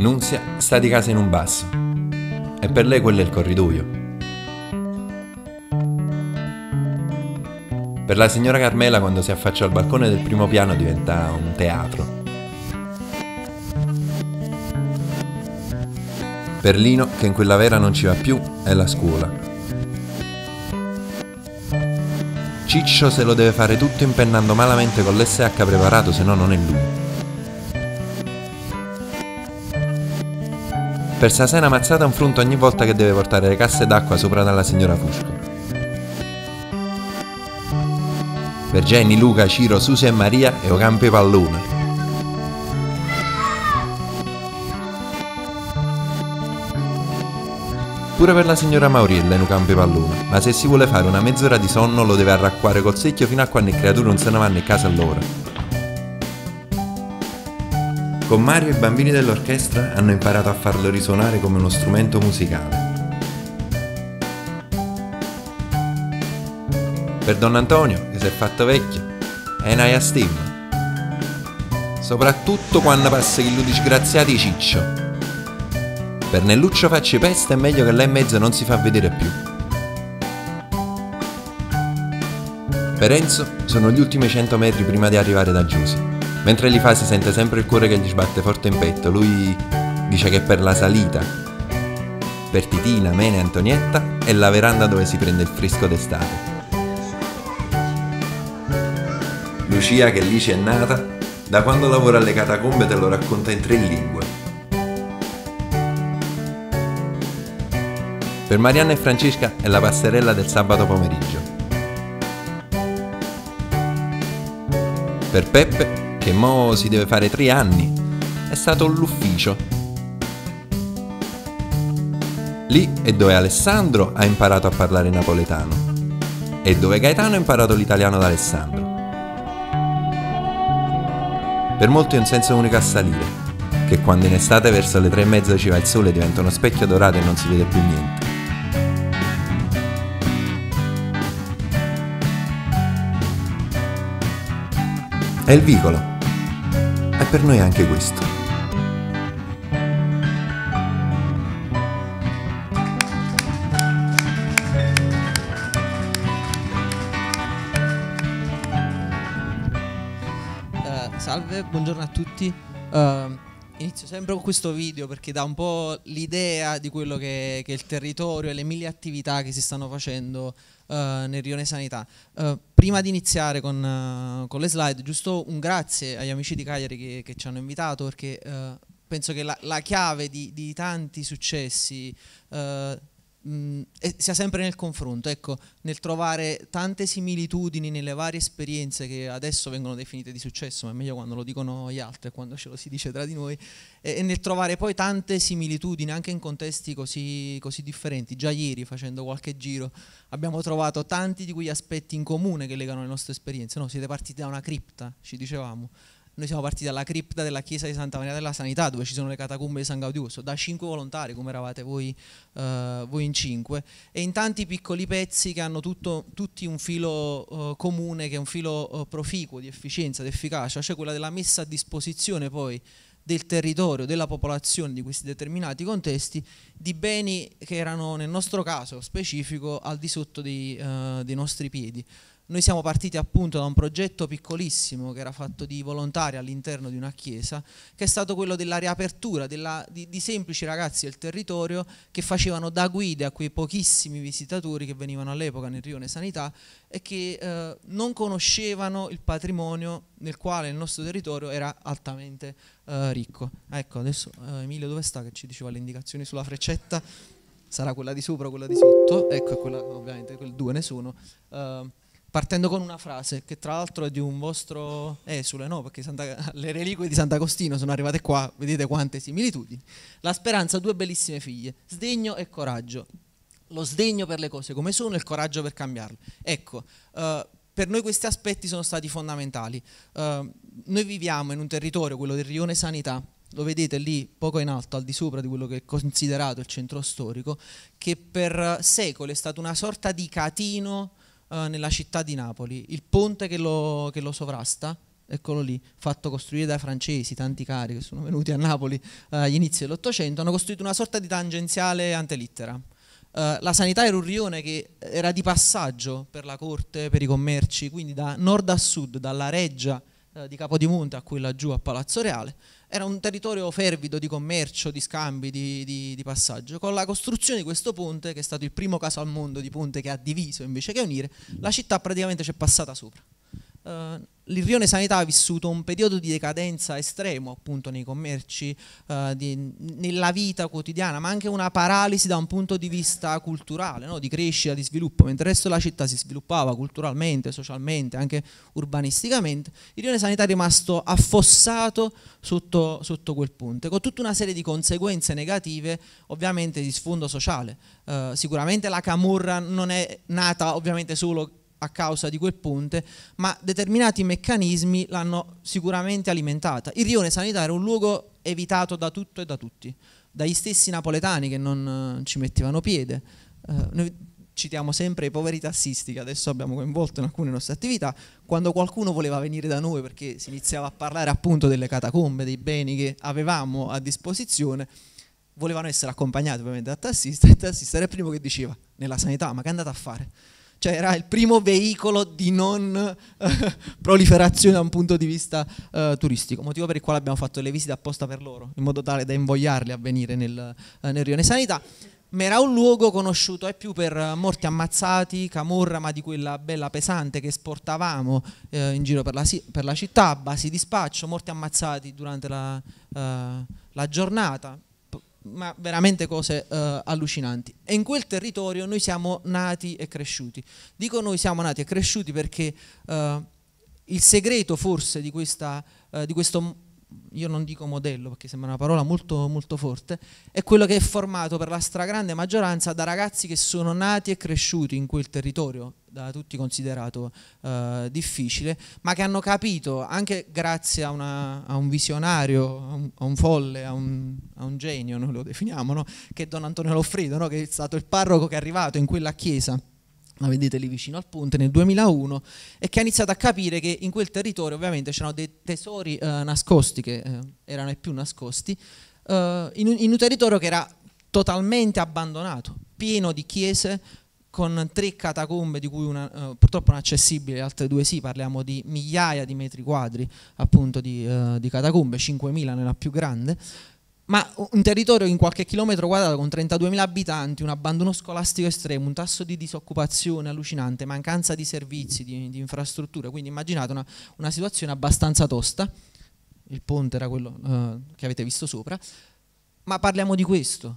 Nunzia sta di casa in un basso e per lei quello è il corridoio. Per la signora Carmela quando si affaccia al balcone del primo piano diventa un teatro. Per Lino, che in quella vera non ci va più, è la scuola. Ciccio se lo deve fare tutto impennando malamente con l'SH preparato, se no non è lui. Per Sasena Mazzata un frunto ogni volta che deve portare le casse d'acqua sopra dalla signora Cusco. Per Jenny, Luca, Ciro, Susi e Maria e Ocampe Pallone. pure per la signora Maurilla in un pallone, ma se si vuole fare una mezz'ora di sonno lo deve arracquare col secchio fino a quando le creature non se ne vanno in casa allora. Con Mario i bambini dell'orchestra hanno imparato a farlo risuonare come uno strumento musicale. Per Don Antonio, che si è fatto vecchio, è una stima. Soprattutto quando passa che lui disgraziati ciccio. Per Nelluccio facci peste è meglio che lei in mezzo non si fa vedere più. Per Enzo sono gli ultimi 100 metri prima di arrivare da Giuseppe. Mentre li fa si sente sempre il cuore che gli sbatte forte in petto, lui dice che è per la salita, per Titina, Mene e Antonietta è la veranda dove si prende il fresco d'estate. Lucia, che lì ci è nata, da quando lavora alle catacombe te lo racconta in tre lingue. Per Marianna e Francesca è la passerella del sabato pomeriggio. Per Peppe che mo si deve fare tre anni, è stato l'ufficio. Lì è dove Alessandro ha imparato a parlare napoletano e dove Gaetano ha imparato l'italiano da Alessandro. Per molti è un senso unico a salire, che quando in estate verso le tre e mezza ci va il sole diventa uno specchio dorato e non si vede più niente. È il vicolo, è per noi anche questo. Uh, salve, buongiorno a tutti. Uh, Inizio sempre con questo video perché dà un po' l'idea di quello che, che, è il territorio e le mille attività che si stanno facendo uh, nel Rione Sanità. Uh, prima di iniziare con, uh, con, le slide, giusto un grazie agli amici di Cagliari che, che ci hanno invitato perché penso che la, la chiave di, di tanti successi mh, mm, sia sempre nel confronto, ecco, nel trovare tante similitudini nelle varie esperienze che adesso vengono definite di successo, ma è meglio quando lo dicono gli altri, quando ce lo si dice tra di noi, e, e nel trovare poi tante similitudini anche in contesti così, così, differenti. Già ieri facendo qualche giro abbiamo trovato tanti di quegli aspetti in comune che legano le nostre esperienze, no? siete partiti da una cripta, ci dicevamo. Noi siamo partiti dalla cripta della chiesa di Santa Maria della Sanità, dove ci sono le catacombe di San Gaudiuso, da cinque volontari, come eravate voi, eh, voi in cinque, e in tanti piccoli pezzi che hanno tutto, tutti un filo eh, comune, che è un filo eh, proficuo di efficienza, di efficacia, cioè quella della messa a disposizione poi del territorio, della popolazione di questi determinati contesti, di beni che erano nel nostro caso specifico al di sotto di, eh, dei nostri piedi. Noi siamo partiti appunto da un progetto piccolissimo che era fatto di volontari all'interno di una chiesa, che è stato quello della riapertura della, di, di, semplici ragazzi del territorio che facevano da guide a quei pochissimi visitatori che venivano all'epoca nel rione Sanità e che eh, non conoscevano il patrimonio nel quale il nostro territorio era altamente eh, ricco. Ecco, adesso eh, Emilio dove sta che ci diceva le indicazioni sulla freccetta? sarà quella di sopra, quella di sotto, ecco quella, ovviamente quel due ne sono. Ehm, partendo con una frase che tra l'altro è di un vostro esule, no? perché Santa, le reliquie di Sant'Agostino sono arrivate qua, vedete quante similitudini. La speranza ha due bellissime figlie, sdegno e coraggio. Lo sdegno per le cose come sono e il coraggio per cambiarle. Ecco, uh, per noi questi aspetti sono stati fondamentali. Uh, noi viviamo in un territorio, quello del rione Sanità, lo vedete lì poco in alto, al di sopra di quello che è considerato il centro storico, che per secoli è stato una sorta di catino eh, nella città di Napoli. Il ponte che lo, che lo, sovrasta, eccolo lì, fatto costruire dai francesi, tanti cari che sono venuti a Napoli eh, agli inizi dell'Ottocento, hanno costruito una sorta di tangenziale antelittera. Uh, la sanità era un rione che era di passaggio per la corte, per i commerci, quindi da nord a sud, dalla reggia uh, di Capodimonte a quella giù a Palazzo Reale, era un territorio fervido di commercio, di scambi, di, di, di, passaggio. Con la costruzione di questo ponte, che è stato il primo caso al mondo di ponte che ha diviso invece che unire, la città praticamente ci è passata sopra eh, il rione sanità ha vissuto un periodo di decadenza estremo appunto nei commerci, eh, di, nella vita quotidiana, ma anche una paralisi da un punto di vista culturale, no? di crescita, di sviluppo, mentre il resto della città si sviluppava culturalmente, socialmente, anche urbanisticamente, il rione sanità è rimasto affossato sotto, sotto quel punto, con tutta una serie di conseguenze negative ovviamente di sfondo sociale. Eh, sicuramente la camorra non è nata ovviamente solo a causa di quel ponte, ma determinati meccanismi l'hanno sicuramente alimentata. Il rione sanitario era un luogo evitato da tutto e da tutti, dagli stessi napoletani che non eh, ci mettevano piede. Eh, noi citiamo sempre i poveri tassisti che adesso abbiamo coinvolto in alcune nostre attività, quando qualcuno voleva venire da noi perché si iniziava a parlare appunto delle catacombe, dei beni che avevamo a disposizione, volevano essere accompagnati ovviamente dal tassista e il tassista era il primo che diceva nella sanità ma che andate a fare? cioè era il primo veicolo di non eh, proliferazione da un punto di vista eh, turistico, motivo per il quale abbiamo fatto le visite apposta per loro, in modo tale da invogliarli a venire nel, eh, nel Rione Sanità ma era un luogo conosciuto eh, più per eh, morti ammazzati, camorra, ma di quella bella pesante che esportavamo eh, in giro per la, per la, città, basi di spaccio, morti ammazzati durante la, eh, la giornata ma veramente cose uh, allucinanti. E in quel territorio noi siamo nati e cresciuti. Dico noi siamo nati e cresciuti perché uh, il segreto forse di, questa, uh, di questo io non dico modello perché sembra una parola molto, molto forte, è quello che è formato per la stragrande maggioranza da ragazzi che sono nati e cresciuti in quel territorio, da tutti considerato eh, difficile, ma che hanno capito, anche grazie a, una, a un visionario, a un, a un folle, a un, a un, genio, noi lo definiamo, no? che è Don Antonio Loffredo, no? che è stato il parroco che è arrivato in quella chiesa la vedete lì vicino al ponte, nel 2001, e che ha iniziato a capire che in quel territorio ovviamente c'erano dei tesori eh, nascosti, che eh, erano i più nascosti, eh, in, un, in, un, territorio che era totalmente abbandonato, pieno di chiese, con tre catacombe di cui una eh, purtroppo non accessibile, le altre due sì, parliamo di migliaia di metri quadri appunto di, eh, di catacombe, 5.000 nella più grande, ma un territorio in qualche chilometro quadrato con 32.000 abitanti, un abbandono scolastico estremo, un tasso di disoccupazione allucinante, mancanza di servizi, di, di infrastrutture, quindi immaginate una, una, situazione abbastanza tosta, il ponte era quello eh, che avete visto sopra, ma parliamo di questo,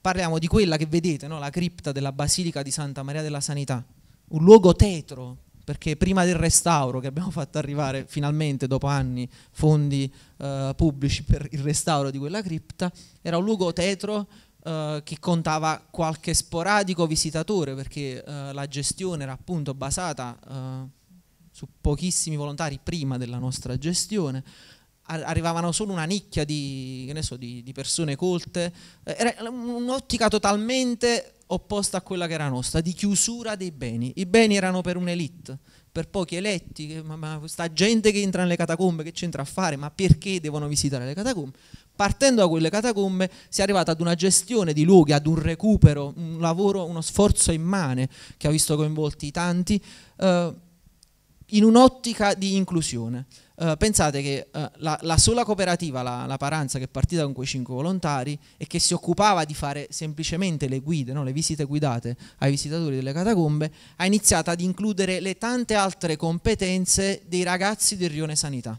parliamo di quella che vedete, no? la cripta della Basilica di Santa Maria della Sanità, un luogo tetro, perché prima del restauro che abbiamo fatto arrivare finalmente dopo anni fondi eh, pubblici per il restauro di quella cripta, era un luogo tetro eh, che contava qualche sporadico visitatore perché eh, la gestione era appunto basata eh, su pochissimi volontari prima della nostra gestione arrivavano solo una nicchia di, so, di, di persone colte, eh, era un'ottica totalmente opposta a quella che era nostra, di chiusura dei beni. I beni erano per un'elite, per pochi eletti, ma, ma, questa gente che entra nelle catacombe, che c'entra a fare, ma perché devono visitare le catacombe? Partendo da quelle catacombe si è arrivata ad una gestione di luoghi, ad un recupero, un lavoro, uno sforzo immane che ha visto coinvolti tanti. Eh, in un'ottica di inclusione. Uh, pensate che uh, la, la, sola cooperativa, la, la, Paranza, che è partita con quei cinque volontari e che si occupava di fare semplicemente le guide, no? le visite guidate ai visitatori delle catacombe, ha iniziato ad includere le tante altre competenze dei ragazzi del rione sanità.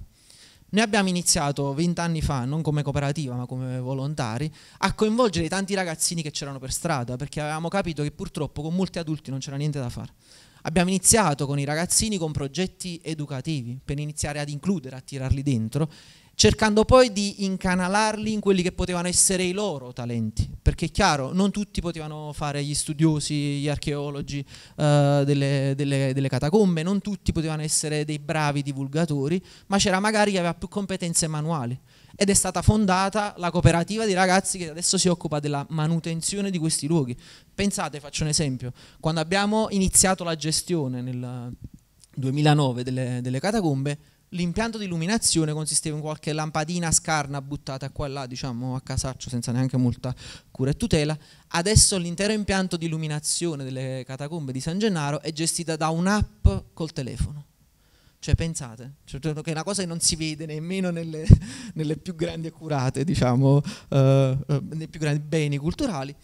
Noi abbiamo iniziato vent'anni fa, non come cooperativa ma come volontari, a coinvolgere tanti ragazzini che c'erano per strada perché avevamo capito che purtroppo con molti adulti non c'era niente da fare. Abbiamo iniziato con i ragazzini con progetti educativi per iniziare ad includere, a tirarli dentro cercando poi di incanalarli in quelli che potevano essere i loro talenti, perché è chiaro, non tutti potevano fare gli studiosi, gli archeologi eh, delle, delle, delle, catacombe, non tutti potevano essere dei bravi divulgatori, ma c'era magari chi aveva più competenze manuali. Ed è stata fondata la cooperativa di ragazzi che adesso si occupa della manutenzione di questi luoghi. Pensate, faccio un esempio, quando abbiamo iniziato la gestione nel 2009 delle, delle catacombe, L'impianto di illuminazione consisteva in qualche lampadina scarna buttata qua e là, diciamo, a casaccio, senza neanche molta cura e tutela. Adesso l'intero impianto di illuminazione delle catacombe di San Gennaro è gestita da un'app col telefono. Cioè pensate, cioè, cioè che è una cosa che non si vede nemmeno nelle, nelle più grandi curate, diciamo, eh, eh, nei più grandi beni culturali,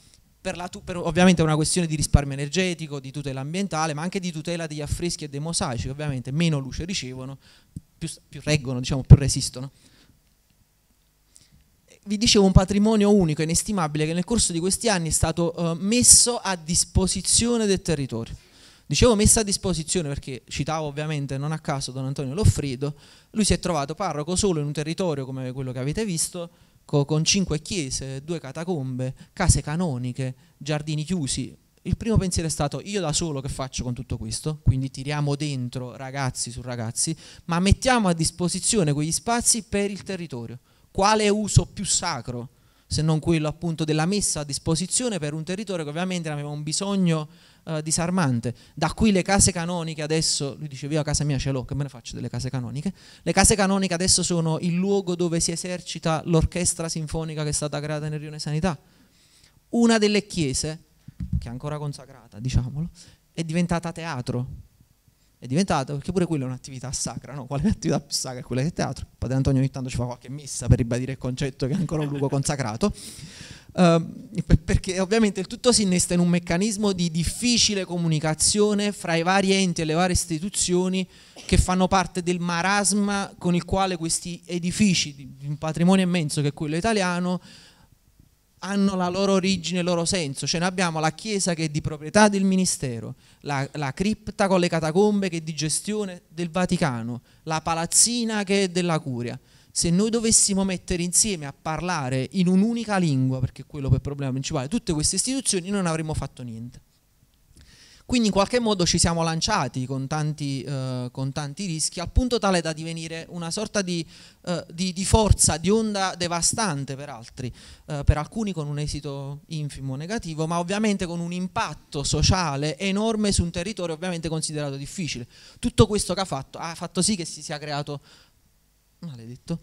per la tu, per, ovviamente è una questione di risparmio energetico, di tutela ambientale, ma anche di tutela degli affreschi e dei mosaici, ovviamente meno luce ricevono, più, più reggono, diciamo, più resistono. Vi dicevo un patrimonio unico, inestimabile, che nel corso di questi anni è stato eh, messo a disposizione del territorio. Dicevo messo a disposizione perché citavo ovviamente non a caso Don Antonio Loffredo, lui si è trovato parroco solo in un territorio come quello che avete visto, co con cinque chiese, due catacombe, case canoniche, giardini chiusi, il primo pensiero è stato io da solo che faccio con tutto questo, quindi tiriamo dentro ragazzi su ragazzi, ma mettiamo a disposizione quegli spazi per il territorio. Quale uso più sacro se non quello appunto della messa a disposizione per un territorio che ovviamente aveva un bisogno eh, disarmante. Da qui le case canoniche adesso, lui diceva io a casa mia ce l'ho, che me ne faccio delle case canoniche, le case canoniche adesso sono il luogo dove si esercita l'orchestra sinfonica che è stata creata nel Rione Sanità. Una delle chiese che è ancora consacrata, diciamolo, è diventata teatro. È diventata, perché pure quella è un'attività sacra, no? Quale attività più sacra è quella del teatro? Padre Antonio ogni tanto ci fa qualche messa per ribadire il concetto che è ancora un luogo consacrato. Uh, perché ovviamente il tutto si innesta in un meccanismo di difficile comunicazione fra i vari enti e le varie istituzioni che fanno parte del marasma con il quale questi edifici di un patrimonio immenso che è quello italiano hanno la loro origine, il loro senso. Ce cioè, ne abbiamo la chiesa che è di proprietà del ministero, la, la, cripta con le catacombe che è di gestione del Vaticano, la palazzina che è della curia. Se noi dovessimo mettere insieme a parlare in un'unica lingua, perché quello è il problema principale, tutte queste istituzioni non avremmo fatto niente. Quindi in qualche modo ci siamo lanciati con tanti, eh, con tanti rischi al punto tale da divenire una sorta di, eh, di, di forza, di onda devastante per altri, eh, per alcuni con un esito infimo negativo, ma ovviamente con un impatto sociale enorme su un territorio ovviamente considerato difficile. Tutto questo che ha fatto ha fatto sì che si sia creato, maledetto,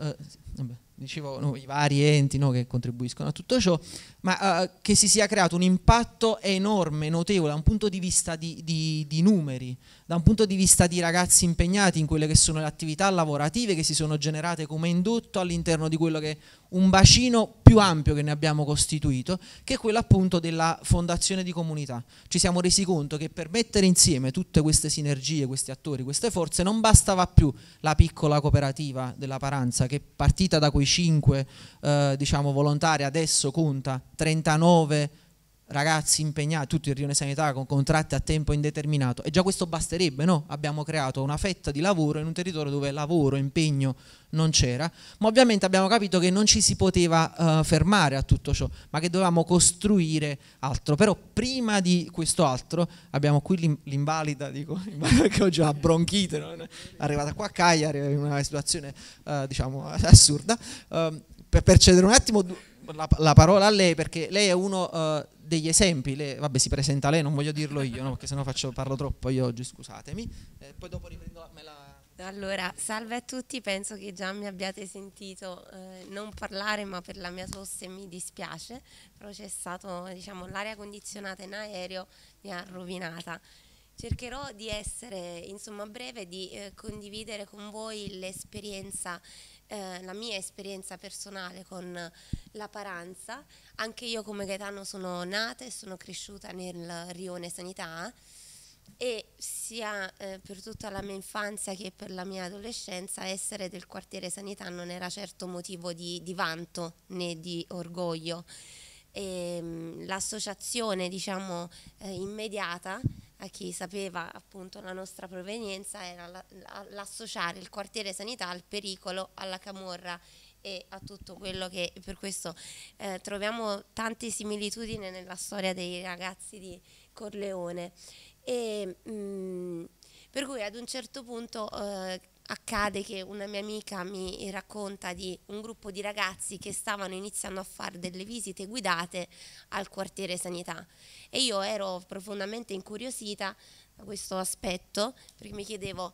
eh, vabbè dicevo, no, i vari enti no, che contribuiscono a tutto ciò, ma eh, che si sia creato un impatto enorme, notevole, da un punto di vista di, di, di, numeri, da un punto di vista di ragazzi impegnati in quelle che sono le attività lavorative che si sono generate come indotto all'interno di quello che è un bacino più ampio che ne abbiamo costituito, che è quello appunto della fondazione di comunità. Ci siamo resi conto che per mettere insieme tutte queste sinergie, questi attori, queste forze, non bastava più la piccola cooperativa della Paranza che è partita da quei cui 5 eh, diciamo, volontari, adesso conta 39 ragazzi impegnati, tutto il rione sanità con contratti a tempo indeterminato e già questo basterebbe, no? Abbiamo creato una fetta di lavoro in un territorio dove lavoro, impegno non c'era, ma ovviamente abbiamo capito che non ci si poteva uh, fermare a tutto ciò, ma che dovevamo costruire altro, però prima di questo altro abbiamo qui l'invalida, dico, che ho già bronchite, no? arrivata qua a Cagliari in una situazione uh, diciamo assurda, uh, per, per cedere un attimo la, la, parola a lei perché lei è uno uh, degli esempi, lei, vabbè si presenta lei, non voglio dirlo io, no, perché sennò faccio, parlo troppo io oggi, scusatemi, eh, poi dopo riprendo la, me la... Allora, salve a tutti, penso che già mi abbiate sentito eh, non parlare, ma per la mia tosse mi dispiace, però c'è stato, diciamo, l'aria condizionata in aereo mi ha rovinata. Cercherò di essere, insomma, breve, di eh, condividere con voi l'esperienza eh, la mia esperienza personale con la Paranza. Anche io come Gaetano sono nata e sono cresciuta nel rione Sanità e sia eh, per tutta la mia infanzia che per la mia adolescenza essere del quartiere Sanità non era certo motivo di, di vanto né di orgoglio ehm, l'associazione diciamo eh, immediata a chi sapeva appunto la nostra provenienza era l'associare il quartiere sanità al pericolo, alla camorra e a tutto quello che per questo eh, troviamo tante similitudini nella storia dei ragazzi di Corleone e mh, mm, per cui ad un certo punto eh, accade che una mia amica mi racconta di un gruppo di ragazzi che stavano iniziando a fare delle visite guidate al quartiere sanità e io ero profondamente incuriosita da questo aspetto perché mi chiedevo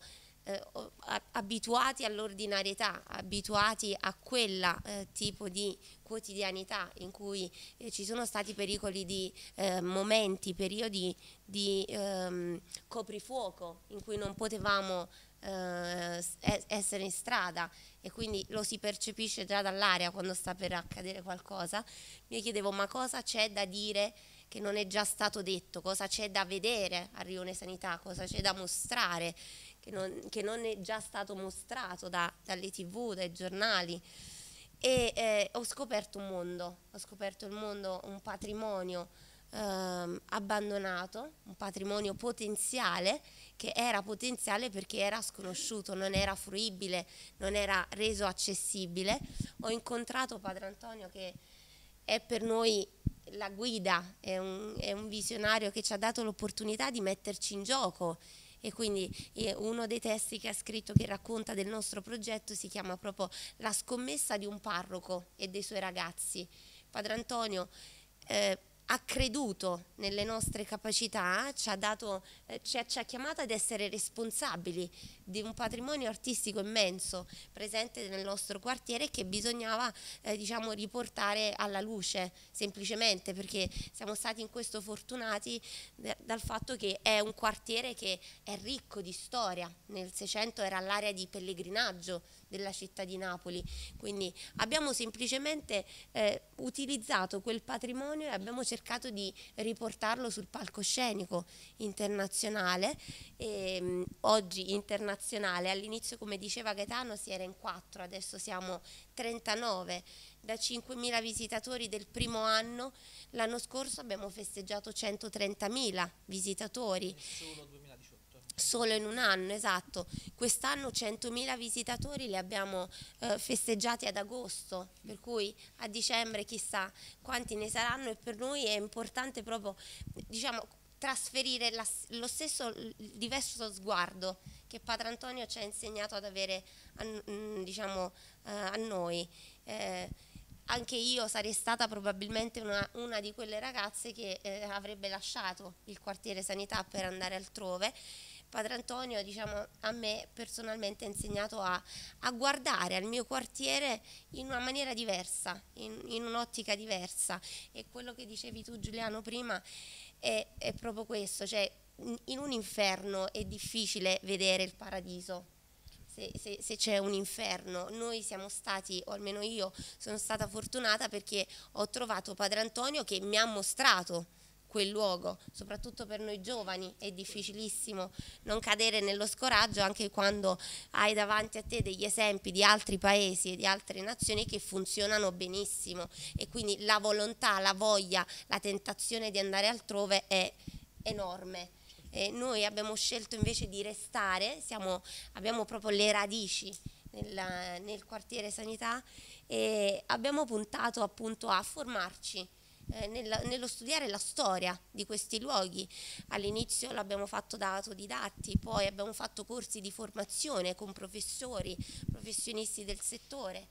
eh, abituati all'ordinarietà, abituati a quel eh, tipo di quotidianità in cui eh, ci sono stati pericoli di eh, momenti, periodi di ehm, coprifuoco in cui non potevamo eh, essere in strada e quindi lo si percepisce già dall'aria quando sta per accadere qualcosa, mi chiedevo ma cosa c'è da dire che non è già stato detto, cosa c'è da vedere a Rione Sanità, cosa c'è da mostrare che non, che non è già stato mostrato da, dalle tv, dai giornali. E eh, ho scoperto un mondo, ho scoperto il mondo, un patrimonio ehm, abbandonato, un patrimonio potenziale che era potenziale perché era sconosciuto, non era fruibile, non era reso accessibile. Ho incontrato Padre Antonio che è per noi la guida, è un, è un visionario che ci ha dato l'opportunità di metterci in gioco e quindi uno dei testi che ha scritto che racconta del nostro progetto si chiama proprio La scommessa di un parroco e dei suoi ragazzi. Padre Antonio eh, ha creduto nelle nostre capacità, ci ha, dato, eh, ci, ha, ci ha, chiamato ad essere responsabili di un patrimonio artistico immenso presente nel nostro quartiere che bisognava eh, diciamo, riportare alla luce semplicemente perché siamo stati in questo fortunati dal fatto che è un quartiere che è ricco di storia, nel Seicento era l'area di pellegrinaggio della città di Napoli. Quindi abbiamo semplicemente eh, utilizzato quel patrimonio e abbiamo cercato di riportarlo sul palcoscenico internazionale. E, ehm, mh, oggi internazionale, all'inizio come diceva Gaetano si era in quattro, adesso siamo 39 da 5.000 visitatori del primo anno, l'anno scorso abbiamo festeggiato 130.000 visitatori. Solo solo in un anno, esatto. Quest'anno 100.000 visitatori li abbiamo eh, festeggiati ad agosto, per cui a dicembre chissà quanti ne saranno e per noi è importante proprio diciamo, trasferire la, lo stesso diverso sguardo che Padre Antonio ci ha insegnato ad avere a, mm, diciamo, eh, a noi. Eh, anche io sarei stata probabilmente una, una di quelle ragazze che eh, avrebbe lasciato il quartiere sanità per andare altrove Padre Antonio diciamo, a me personalmente ha insegnato a, a, guardare al mio quartiere in una maniera diversa, in, in un'ottica diversa e quello che dicevi tu Giuliano prima è, è proprio questo, cioè in un inferno è difficile vedere il paradiso, se, se, se c'è un inferno. Noi siamo stati, o almeno io sono stata fortunata perché ho trovato Padre Antonio che mi ha mostrato quel luogo, soprattutto per noi giovani è difficilissimo non cadere nello scoraggio anche quando hai davanti a te degli esempi di altri paesi e di altre nazioni che funzionano benissimo e quindi la volontà, la voglia, la tentazione di andare altrove è enorme. E noi abbiamo scelto invece di restare, siamo, abbiamo proprio le radici nel, nel quartiere sanità e abbiamo puntato appunto a formarci eh, nel, nello studiare la storia di questi luoghi. All'inizio l'abbiamo fatto da autodidatti, poi abbiamo fatto corsi di formazione con professori, professionisti del settore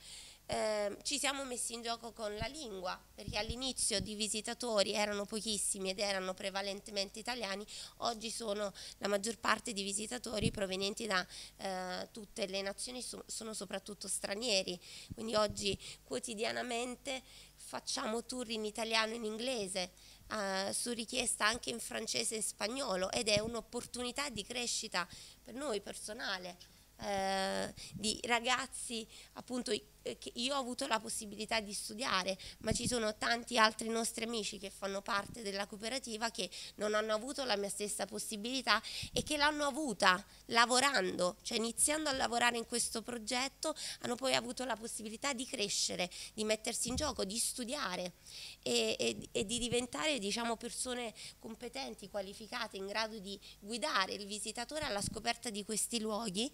eh, ci siamo messi in gioco con la lingua, perché all'inizio di visitatori erano pochissimi ed erano prevalentemente italiani, oggi sono la maggior parte di visitatori provenienti da eh, tutte le nazioni, so, sono soprattutto stranieri, quindi oggi quotidianamente facciamo tour in italiano e in inglese, eh, su richiesta anche in francese e in spagnolo ed è un'opportunità di crescita per noi personale. Eh, di ragazzi appunto eh, io ho avuto la possibilità di studiare, ma ci sono tanti altri nostri amici che fanno parte della cooperativa che non hanno avuto la mia stessa possibilità e che l'hanno avuta lavorando, cioè iniziando a lavorare in questo progetto, hanno poi avuto la possibilità di crescere, di mettersi in gioco, di studiare e, e, e di diventare diciamo, persone competenti, qualificate, in grado di guidare il visitatore alla scoperta di questi luoghi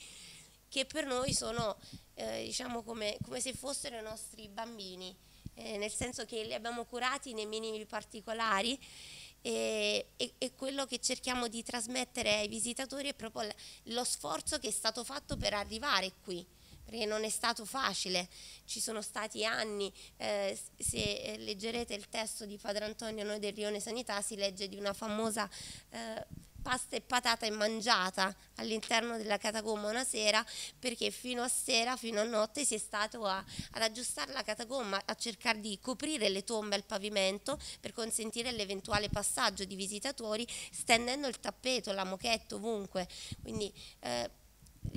che per noi sono eh, diciamo come, come, se fossero i nostri bambini, eh, nel senso che li abbiamo curati nei minimi particolari e, e, e, quello che cerchiamo di trasmettere ai visitatori è proprio lo sforzo che è stato fatto per arrivare qui perché non è stato facile, ci sono stati anni, eh, se eh, leggerete il testo di Padre Antonio Noi del Rione Sanità si legge di una famosa eh, pasta e patata e mangiata all'interno della catacomba una sera perché fino a sera, fino a notte si è stato a, ad aggiustare la catacomba, a cercare di coprire le tombe al pavimento per consentire l'eventuale passaggio di visitatori stendendo il tappeto, la mochetta ovunque. Quindi eh,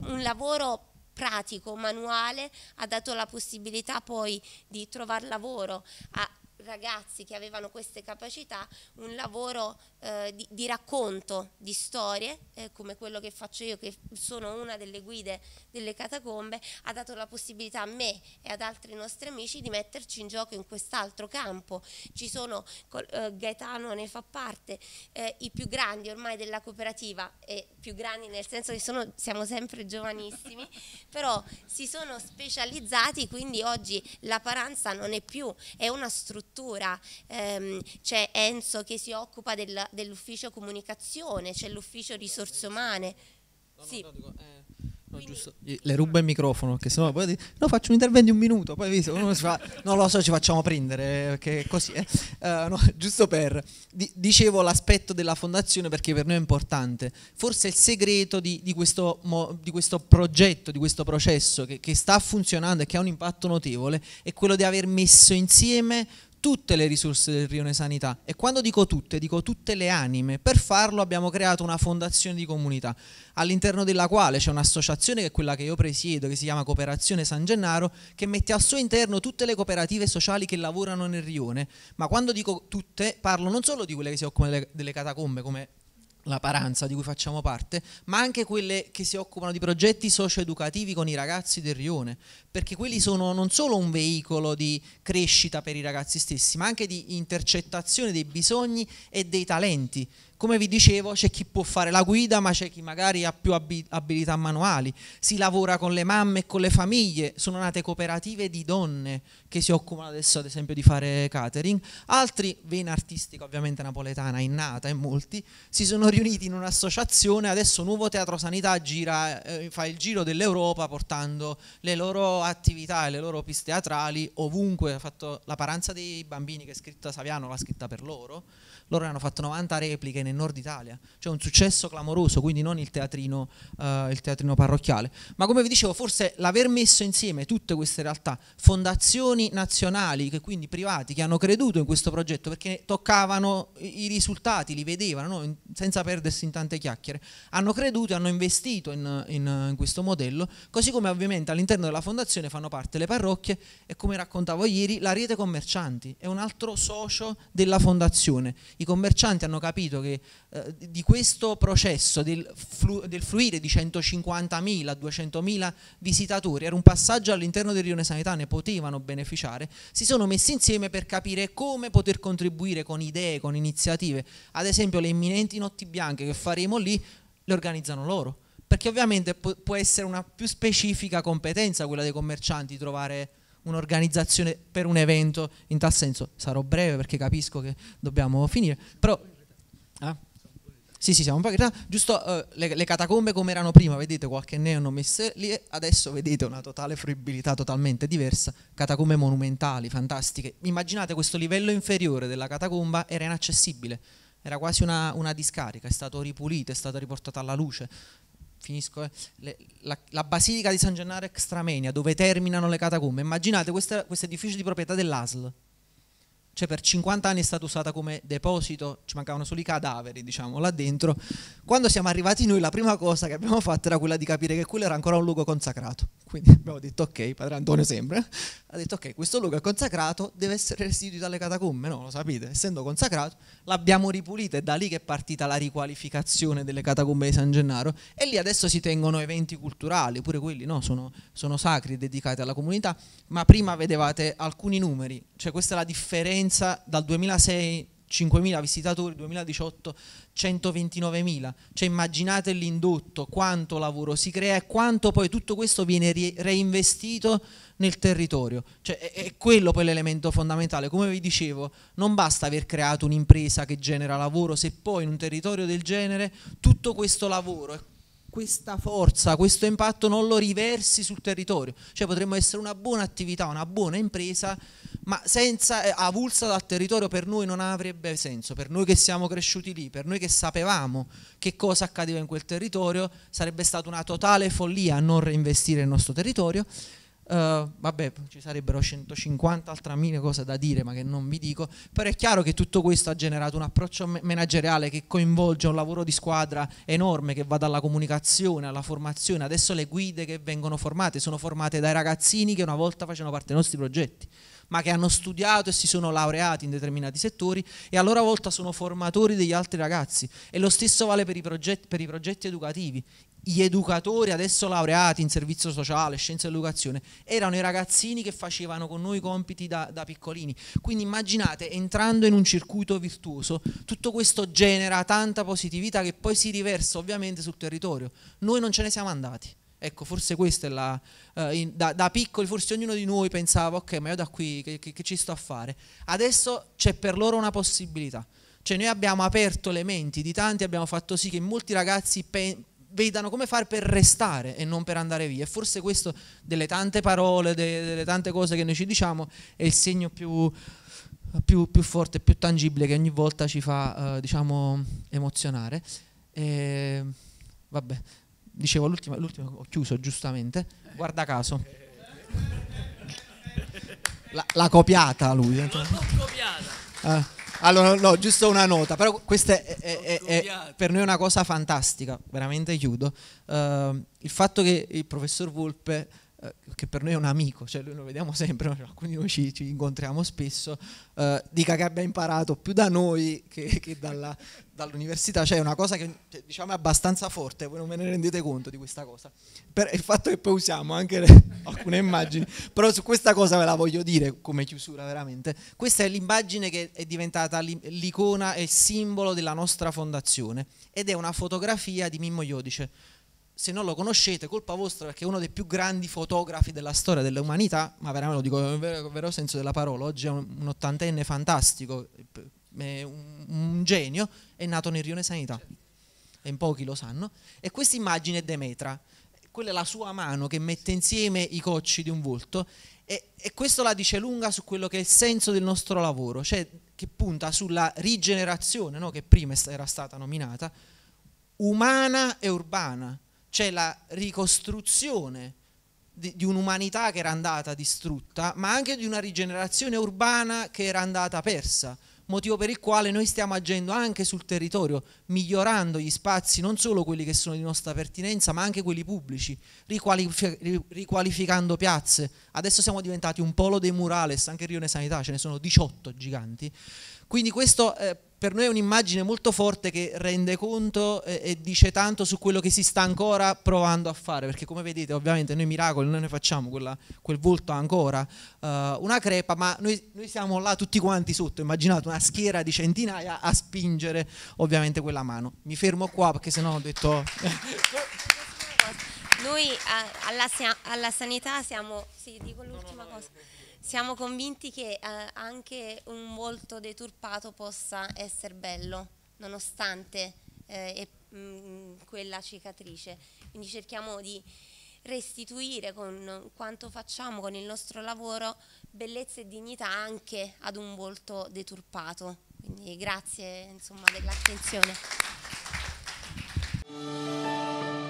un lavoro pratico, manuale, ha dato la possibilità poi di trovare lavoro a ragazzi che avevano queste capacità, un lavoro eh, di, di, racconto di storie, eh, come quello che faccio io, che sono una delle guide delle catacombe, ha dato la possibilità a me e ad altri nostri amici di metterci in gioco in quest'altro campo. Ci sono, eh, Gaetano ne fa parte, eh, i più grandi ormai della cooperativa, e più grandi nel senso che sono, siamo sempre giovanissimi, però si sono specializzati, quindi oggi la paranza non è più, è una struttura. Ehm, c'è Enzo che si occupa del dell'ufficio comunicazione, c'è l'ufficio risorse umane. sì. no, eh, giusto. Le rubo il microfono, che sennò poi no faccio un intervento di un minuto, poi visto, uno si fa, non lo so ci facciamo prendere, che così eh. uh, no, giusto per, di, dicevo l'aspetto della fondazione perché per noi è importante, forse il segreto di, di, questo, mo, di questo, progetto, di questo processo che, che sta funzionando e che ha un impatto notevole è quello di aver messo insieme tutte le risorse del Rione Sanità e quando dico tutte, dico tutte le anime. Per farlo abbiamo creato una fondazione di comunità all'interno della quale c'è un'associazione che è quella che io presiedo, che si chiama Cooperazione San Gennaro, che mette al suo interno tutte le cooperative sociali che lavorano nel Rione. Ma quando dico tutte parlo non solo di quelle che si occupano delle catacombe come la Paranza di cui facciamo parte, ma anche quelle che si occupano di progetti socioeducativi con i ragazzi del Rione, perché quelli sono non solo un veicolo di crescita per i ragazzi stessi, ma anche di intercettazione dei bisogni e dei talenti come vi dicevo, c'è chi può fare la guida, ma c'è chi magari ha più abilità manuali. Si lavora con le mamme e con le famiglie. Sono nate cooperative di donne che si occupano adesso, ad esempio, di fare catering. Altri, vena artistica ovviamente napoletana, innata e molti, si sono riuniti in un'associazione. Adesso Nuovo Teatro Sanità gira, eh, fa il giro dell'Europa portando le loro attività e le loro piste teatrali ovunque. Ha fatto la paranza dei bambini che è scritta Saviano, l'ha scritta per loro loro hanno fatto 90 repliche nel nord Italia, cioè un successo clamoroso, quindi non il teatrino, eh, il teatrino parrocchiale. Ma come vi dicevo, forse l'aver messo insieme tutte queste realtà, fondazioni nazionali, che quindi privati, che hanno creduto in questo progetto perché toccavano i risultati, li vedevano, no? senza perdersi in tante chiacchiere, hanno creduto e hanno investito in, in, in questo modello, così come ovviamente all'interno della fondazione fanno parte le parrocchie e come raccontavo ieri, la rete commercianti è un altro socio della fondazione i commercianti hanno capito che eh, di questo processo del, flu, del fluire di 150.000 a 200.000 visitatori era un passaggio all'interno del rione sanità, ne potevano beneficiare, si sono messi insieme per capire come poter contribuire con idee, con iniziative. Ad esempio le imminenti notti bianche che faremo lì le organizzano loro, perché ovviamente può essere una più specifica competenza quella dei commercianti trovare un'organizzazione per un evento, in tal senso sarò breve perché capisco che dobbiamo finire, però... Eh? Sì, sì, siamo un po' in realtà, giusto eh, le, le, catacombe come erano prima, vedete qualche neo hanno messe lì, adesso vedete una totale fruibilità totalmente diversa, catacombe monumentali, fantastiche. Immaginate questo livello inferiore della catacomba era inaccessibile, era quasi una, una discarica, è stato ripulito, è stato riportato alla luce, finisco, eh, le, la, la, basilica di San Gennaro Extramenia, dove terminano le catacombe. Immaginate questo edificio di proprietà dell'ASL cioè per 50 anni è stata usata come deposito, ci mancavano solo i cadaveri, diciamo, là dentro. Quando siamo arrivati noi, la prima cosa che abbiamo fatto era quella di capire che quello era ancora un luogo consacrato. Quindi abbiamo detto, ok, padre Antonio sembra, ha detto, ok, questo luogo è consacrato, deve essere restituito alle catacombe, no, lo sapete, essendo consacrato, l'abbiamo ripulito, è da lì che è partita la riqualificazione delle catacombe di San Gennaro e lì adesso si tengono eventi culturali, pure quelli no, sono, sono sacri, dedicati alla comunità, ma prima vedevate alcuni numeri, cioè questa è la differenza pensa dal 2006 5.000 visitatori, 2018 129.000, cioè immaginate l'indotto, quanto lavoro si crea e quanto poi tutto questo viene reinvestito nel territorio, cioè è, quello poi l'elemento fondamentale, come vi dicevo non basta aver creato un'impresa che genera lavoro se poi in un territorio del genere tutto questo lavoro è questa forza, questo impatto non lo riversi sul territorio. Cioè potremmo essere una buona attività, una buona impresa, ma senza, eh, avulsa dal territorio per noi non avrebbe senso, per noi che siamo cresciuti lì, per noi che sapevamo che cosa accadeva in quel territorio, sarebbe stata una totale follia non reinvestire il nostro territorio Uh, vabbè, ci sarebbero 150 altre mille cose da dire, ma che non vi dico, però è chiaro che tutto questo ha generato un approccio manageriale che coinvolge un lavoro di squadra enorme che va dalla comunicazione alla formazione. Adesso le guide che vengono formate sono formate dai ragazzini che una volta facevano parte dei nostri progetti ma che hanno studiato e si sono laureati in determinati settori e a loro volta sono formatori degli altri ragazzi. E lo stesso vale per i progetti, per i progetti educativi gli educatori adesso laureati in servizio sociale, scienza e educazione, erano i ragazzini che facevano con noi compiti da, da, piccolini. Quindi immaginate, entrando in un circuito virtuoso, tutto questo genera tanta positività che poi si riversa ovviamente sul territorio. Noi non ce ne siamo andati. Ecco, forse questa è la... Eh, in, da, da, piccoli forse ognuno di noi pensava, ok, ma io da qui che, che, che ci sto a fare? Adesso c'è per loro una possibilità. Cioè noi abbiamo aperto le menti di tanti, abbiamo fatto sì che molti ragazzi pe vedano come fare per restare e non per andare via. E forse questo, delle tante parole, delle, delle tante cose che noi ci diciamo, è il segno più, più, più forte, più tangibile che ogni volta ci fa, eh, diciamo, emozionare. E, vabbè, dicevo l'ultima, l'ultima, ho chiuso giustamente, guarda caso. la copiata lui. Eh. L'ho copiata. Eh. Allora, no, giusto una nota, però questa è, è, è, per noi una cosa fantastica, veramente chiudo. Uh, il fatto che il professor Volpe eh, che per noi è un amico, cioè noi lo vediamo sempre, alcuni di noi ci, ci incontriamo spesso, eh, dica che abbia imparato più da noi che, che dall'università, cioè è una cosa che cioè, diciamo è abbastanza forte, voi non ve ne rendete conto di questa cosa, per il fatto che poi usiamo anche le, alcune immagini, però su questa cosa ve la voglio dire come chiusura veramente, questa è l'immagine che è diventata l'icona e il simbolo della nostra fondazione ed è una fotografia di Mimmo Iodice se non lo conoscete, colpa vostra perché è uno dei più grandi fotografi della storia dell'umanità, ma veramente lo dico nel vero, vero, senso della parola, oggi è un ottantenne fantastico, un, un, genio, è nato nel Rione Sanità, e in pochi lo sanno, e questa immagine è Demetra, quella è la sua mano che mette insieme i cocci di un volto e, e questo la dice lunga su quello che è il senso del nostro lavoro, cioè che punta sulla rigenerazione, no? che prima era stata nominata, umana e urbana c'è la ricostruzione di, di un'umanità che era andata distrutta, ma anche di una rigenerazione urbana che era andata persa, motivo per il quale noi stiamo agendo anche sul territorio, migliorando gli spazi, non solo quelli che sono di nostra pertinenza, ma anche quelli pubblici, riqualific riqualificando piazze. Adesso siamo diventati un polo dei murales, anche Rione Sanità ce ne sono 18 giganti. Quindi questo eh, per noi è un'immagine molto forte che rende conto e, e, dice tanto su quello che si sta ancora provando a fare, perché come vedete ovviamente noi miracoli, noi ne facciamo quella, quel volto ancora, uh, una crepa, ma noi, noi, siamo là tutti quanti sotto, immaginate una schiera di centinaia a spingere ovviamente quella mano. Mi fermo qua perché sennò ho detto... noi eh, alla, alla, sanità siamo... Sì, dico l'ultima cosa siamo convinti che eh, anche un volto deturpato possa essere bello, nonostante eh, e, mh, mm, quella cicatrice. Quindi cerchiamo di restituire con quanto facciamo con il nostro lavoro bellezza e dignità anche ad un volto deturpato. Quindi grazie dell'attenzione.